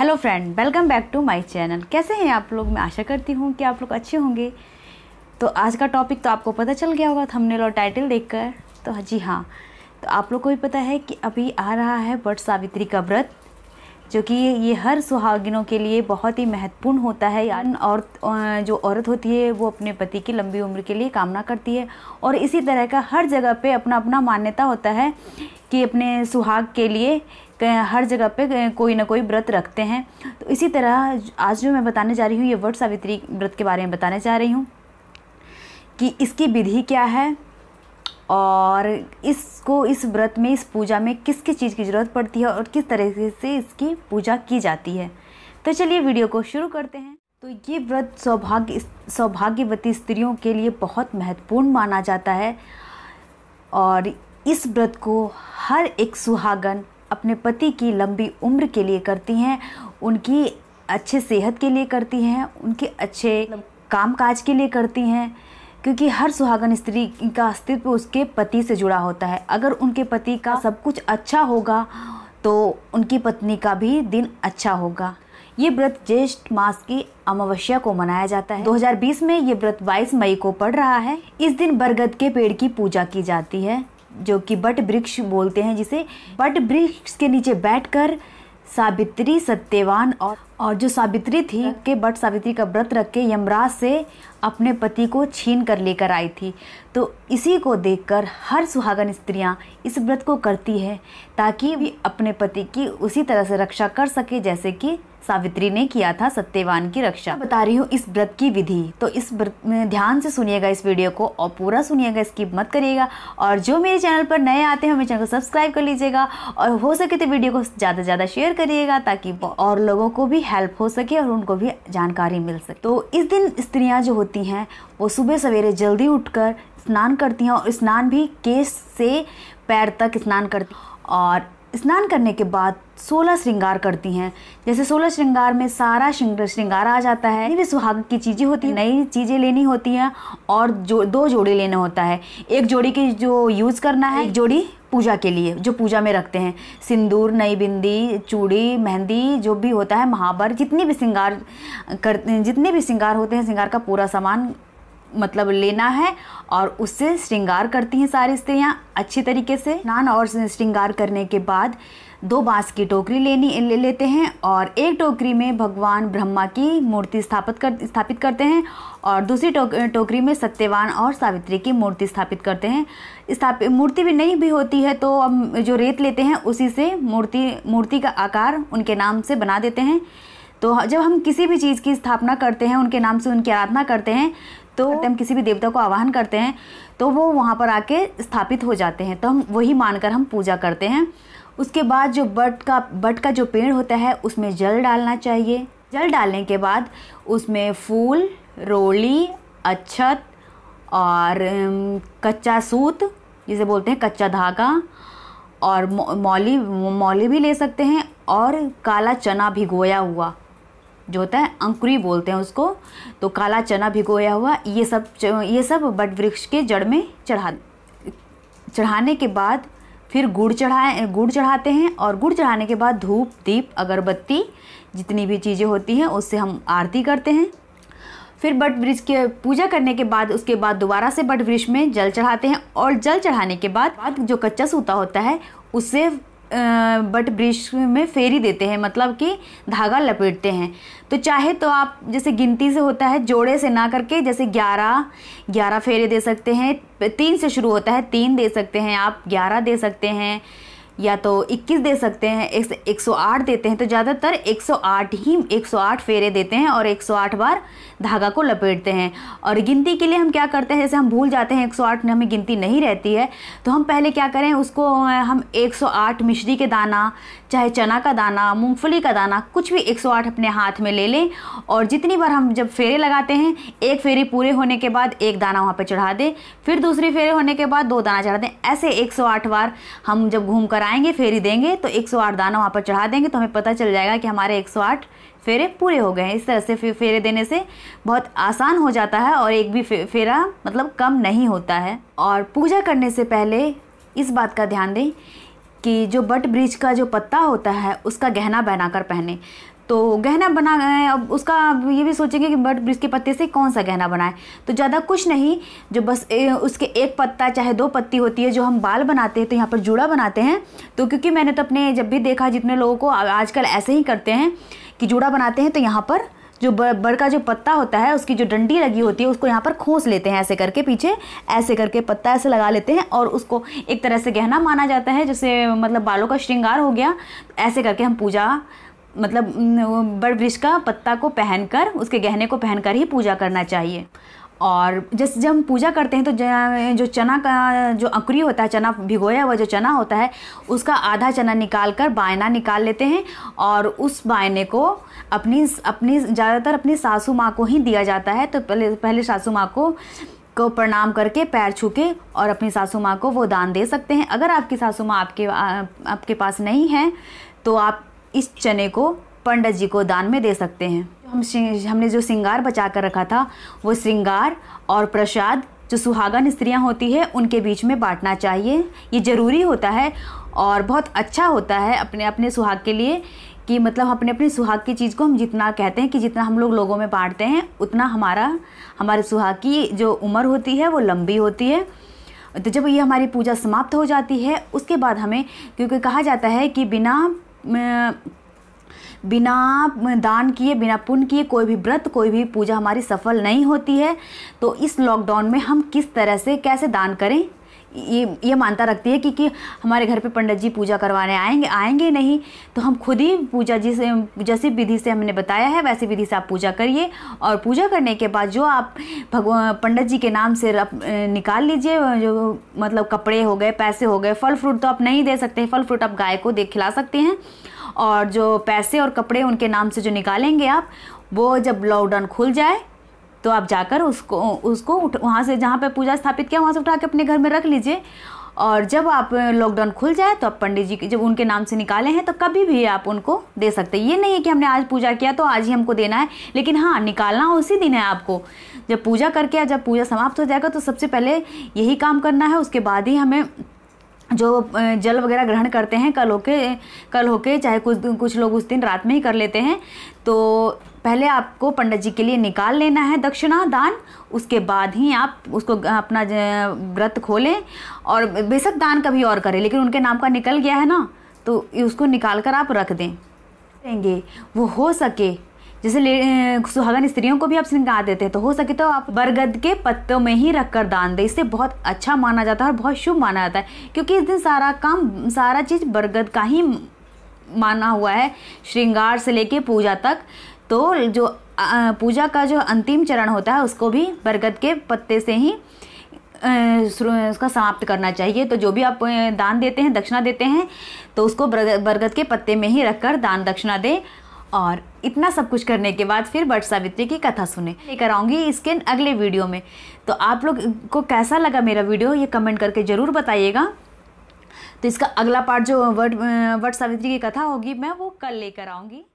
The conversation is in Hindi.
hello friend welcome back to my channel कैसे हैं आप लोग मैं आशा करती हूँ कि आप लोग अच्छे होंगे तो आज का टॉपिक तो आपको पता चल गया होगा थंबनेल और टाइटल देखकर तो जी हाँ तो आप लोग को भी पता है कि अभी आ रहा है वट सावित्री का व्रत जो कि ये हर सुहागिनों के लिए बहुत ही महत्वपूर्ण होता है और जो औरत होती है वो अपने पति की लंबी उम्र के लिए कामना करती है और इसी तरह का हर जगह पे अपना अपना मान्यता होता है कि अपने सुहाग के लिए हर जगह पे कोई ना कोई व्रत रखते हैं तो इसी तरह आज जो मैं बताने जा रही हूँ ये वट सावित्री व्रत के बारे में बताने जा रही हूँ कि इसकी विधि क्या है और इसको इस व्रत में इस पूजा में किस किस चीज़ की ज़रूरत पड़ती है और किस तरीके से इसकी पूजा की जाती है तो चलिए वीडियो को शुरू करते हैं तो ये व्रत सौभाग्य सौभाग्यवती स्त्रियों के लिए बहुत महत्वपूर्ण माना जाता है और इस व्रत को हर एक सुहागन अपने पति की लंबी उम्र के लिए करती हैं उनकी अच्छे सेहत के लिए करती हैं उनके अच्छे काम काज के लिए करती हैं क्योंकि हर सुहागन स्त्री का अस्तित्व उसके पति से जुड़ा होता है अगर उनके पति का सब कुछ अच्छा होगा तो उनकी पत्नी का भी दिन अच्छा होगा ये व्रत ज्येष्ठ मास की अमावस्या को मनाया जाता है 2020 में ये व्रत 22 मई को पड़ रहा है इस दिन बरगद के पेड़ की पूजा की जाती है जो कि बट वृक्ष बोलते हैं जिसे बट वृक्ष के नीचे बैठकर सावित्री सत्यवान और और जो सावित्री थी के बट सावित्री का व्रत रख के यमराज से अपने पति को छीन कर लेकर आई थी तो इसी को देखकर हर सुहागन स्त्रियां इस व्रत को करती है ताकि अपने पति की उसी तरह से रक्षा कर सके जैसे कि सावित्री ने किया था सत्यवान की रक्षा बता रही हूँ इस व्रत की विधि तो इस व्रत ध्यान से सुनिएगा इस वीडियो को और पूरा सुनिएगा स्किप मत करिएगा और जो मेरे चैनल पर नए आते हैं मेरे चैनल को सब्सक्राइब कर लीजिएगा और हो सके तो वीडियो को ज़्यादा से ज़्यादा शेयर करिएगा ताकि और लोगों को भी हेल्प हो सके और उनको भी जानकारी मिल सके तो इस दिन स्त्रियाँ जो होती हैं वो सुबह सवेरे जल्दी उठकर स्नान करती हैं और स्नान भी केस से पैर तक स्नान करती और स्नान करने के बाद सोलह श्रृंगार करती हैं जैसे सोलह श्रृंगार में सारा श्रृंगार आ जाता है वे सुहाग की चीज़ें होती हैं नई चीज़ें लेनी होती हैं और जो दो जोड़े लेना होता है एक जोड़ी की जो यूज़ करना है एक जोड़ी पूजा के लिए जो पूजा में रखते हैं सिंदूर नई बिंदी चूड़ी मेहंदी जो भी होता है महावर जितनी भी श्रृंगार कर जितने भी श्रृंगार होते हैं श्रृंगार का पूरा सामान मतलब लेना है और उससे श्रृंगार करती हैं सारी स्त्रियाँ अच्छी तरीके से स्नान और श्रृंगार करने के बाद दो बांस की टोकरी लेनी ले लेते हैं और एक टोकरी में भगवान ब्रह्मा की मूर्ति स्थापित कर स्थापित करते हैं और दूसरी टोक, टोकरी में सत्यवान और सावित्री की मूर्ति स्थापित करते हैं स्थापित मूर्ति भी नहीं भी होती है तो अब जो रेत लेते हैं उसी से मूर्ति मूर्ति का आकार उनके नाम से बना देते हैं तो जब हम किसी भी चीज़ की स्थापना करते हैं उनके नाम से उनकी आराधना करते हैं तो हम किसी भी देवता को आवाहन करते हैं तो वो वहाँ पर आके स्थापित हो जाते हैं तो हम वही मानकर हम पूजा करते हैं उसके बाद जो बट का बट का जो पेड़ होता है उसमें जल डालना चाहिए जल डालने के बाद उसमें फूल रोली अच्छत और कच्चा सूत जिसे बोलते हैं कच्चा धागा और मौली मौली भी ले सकते हैं और काला चना भिगोया हुआ जो होता है अंकुरी बोलते हैं उसको तो काला चना भिगोया हुआ ये सब ये सब बट वृक्ष के जड़ में चढ़ा चढ़ाने के बाद फिर गुड़ चढ़ाए गुड़ चढ़ाते हैं और गुड़ चढ़ाने के बाद धूप दीप अगरबत्ती जितनी भी चीज़ें होती हैं उससे हम आरती करते हैं फिर बट वृक्ष के पूजा करने के बाद उसके बाद दोबारा से बट वृक्ष में जल चढ़ाते हैं और जल चढ़ाने के बाद जो कच्चा सूता होता है उससे बट ब्रिश में फेरी देते हैं मतलब कि धागा लपेटते हैं तो चाहे तो आप जैसे गिनती से होता है जोड़े से ना करके जैसे ग्यारह ग्यारह फेरे दे सकते हैं तीन से शुरू होता है तीन दे सकते हैं आप ग्यारह दे सकते हैं या तो 21 दे सकते हैं एक सौ देते हैं तो ज़्यादातर 108 ही 108 फेरे देते हैं और 108 बार धागा को लपेटते हैं और गिनती के लिए हम क्या करते हैं जैसे हम भूल जाते हैं 108 में हमें गिनती नहीं रहती है तो हम पहले क्या करें उसको हम 108 मिश्री के दाना चाहे चना का दाना मूंगफली का दाना कुछ भी 108 अपने हाथ में ले लें और जितनी बार हम जब फेरे लगाते हैं एक फेरी पूरे होने के बाद एक दाना वहाँ पर चढ़ा दें फिर दूसरी फेरे होने के बाद दो दाना चढ़ा दें ऐसे 108 बार हम जब घूम कर आएंगे फेरी देंगे तो 108 दाना वहाँ पर चढ़ा देंगे तो हमें पता चल जाएगा कि हमारे एक फेरे पूरे हो गए हैं इस तरह से फेरे देने से बहुत आसान हो जाता है और एक भी फे, फेरा मतलब कम नहीं होता है और पूजा करने से पहले इस बात का ध्यान दें कि जो बट ब्रिज का जो पत्ता होता है उसका गहना बनाकर पहने तो गहना बना अब उसका ये भी सोचेंगे कि बट ब्रिज के पत्ते से कौन सा गहना बनाए तो ज़्यादा कुछ नहीं जो बस ए, उसके एक पत्ता चाहे दो पत्ती होती है जो हम बाल बनाते हैं तो यहाँ पर जूड़ा बनाते हैं तो क्योंकि मैंने तो अपने जब भी देखा जितने लोगों को आजकल ऐसे ही करते हैं कि जूड़ा बनाते हैं तो यहाँ पर जो बड़ का जो पत्ता होता है उसकी जो डंडी लगी होती है उसको यहाँ पर खोस लेते हैं ऐसे करके पीछे ऐसे करके पत्ता ऐसे लगा लेते हैं और उसको एक तरह से गहना माना जाता है जैसे मतलब बालों का श्रृंगार हो गया ऐसे करके हम पूजा मतलब बड़ वृक्ष का पत्ता को पहनकर उसके गहने को पहनकर ही पूजा करना चाहिए और जैसे जब हम पूजा करते हैं तो जो चना का जो अंकुरी होता है चना भिगोया हुआ जो चना होता है उसका आधा चना निकाल कर बायना निकाल लेते हैं और उस बायने को अपनी अपनी ज़्यादातर अपनी सासू माँ को ही दिया जाता है तो पहले पहले सासू माँ को को प्रणाम करके पैर छू के और अपनी सासू माँ को वो दान दे सकते हैं अगर आपकी सासू माँ आपके आपके पास नहीं है तो आप इस चने को पंडित जी को दान में दे सकते हैं हम हमने जो श्रृंगार बचा कर रखा था वो श्रृंगार और प्रसाद जो सुहागन स्त्रियाँ होती है उनके बीच में बांटना चाहिए ये ज़रूरी होता है और बहुत अच्छा होता है अपने अपने सुहाग के लिए कि मतलब अपने अपने सुहाग की चीज़ को हम जितना कहते हैं कि जितना हम लोग लोगों में बांटते हैं उतना हमारा हमारे सुहाग की जो उम्र होती है वो लंबी होती है तो जब ये हमारी पूजा समाप्त हो जाती है उसके बाद हमें क्योंकि कहा जाता है कि बिना बिना दान किए बिना पुण्य किए कोई भी व्रत कोई भी पूजा हमारी सफल नहीं होती है तो इस लॉकडाउन में हम किस तरह से कैसे दान करें ये ये मानता रखती है कि कि हमारे घर पे पंडित जी पूजा करवाने आएंगे आएंगे नहीं तो हम खुद ही पूजा जी से जैसी विधि से हमने बताया है वैसी विधि से आप पूजा करिए और पूजा करने के बाद जो आप भगवान पंडित जी के नाम से रप, निकाल लीजिए जो मतलब कपड़े हो गए पैसे हो गए फल फ्रूट तो आप नहीं दे सकते फल फ्रूट आप गाय को दे खिला सकते हैं और जो पैसे और कपड़े उनके नाम से जो निकालेंगे आप वो जब लॉकडाउन खुल जाए तो आप जाकर उसको उसको उठ वहाँ से जहाँ पे पूजा स्थापित किया वहाँ से उठा के अपने घर में रख लीजिए और जब आप लॉकडाउन खुल जाए तो आप पंडित जी के जब उनके नाम से निकाले हैं तो कभी भी आप उनको दे सकते हैं ये नहीं है कि हमने आज पूजा किया तो आज ही हमको देना है लेकिन हाँ निकालना उसी दिन है आपको जब पूजा करके जब पूजा समाप्त हो जाएगा तो सबसे पहले यही काम करना है उसके बाद ही हमें जो जल वगैरह ग्रहण करते हैं कल होके कल होके चाहे कुछ कुछ लोग उस दिन रात में ही कर लेते हैं तो पहले आपको पंडित जी के लिए निकाल लेना है दक्षिणा दान उसके बाद ही आप उसको अपना व्रत खोलें और बेशक दान कभी और करें लेकिन उनके नाम का निकल गया है ना तो उसको निकाल कर आप रख दें देंगे वो हो सके जैसे सुहागन स्त्रियों को भी आप श्रृंगार देते हैं तो हो सके तो आप बरगद के पत्तों में ही रख कर दान दें इससे बहुत अच्छा माना जाता है और बहुत शुभ माना जाता है क्योंकि इस दिन सारा काम सारा चीज़ बरगद का ही माना हुआ है श्रृंगार से लेके पूजा तक तो जो पूजा का जो अंतिम चरण होता है उसको भी बरगद के पत्ते से ही उसका समाप्त करना चाहिए तो जो भी आप दान देते हैं दक्षिणा देते हैं तो उसको बरगद के पत्ते में ही रखकर दान दक्षिणा दें और इतना सब कुछ करने के बाद फिर वट सावित्री की कथा सुने लेकर आऊँगी इसके अगले वीडियो में तो आप लोग को कैसा लगा मेरा वीडियो ये कमेंट करके ज़रूर बताइएगा तो इसका अगला पार्ट जो वट वट सावित्री की कथा होगी मैं वो कल लेकर आऊँगी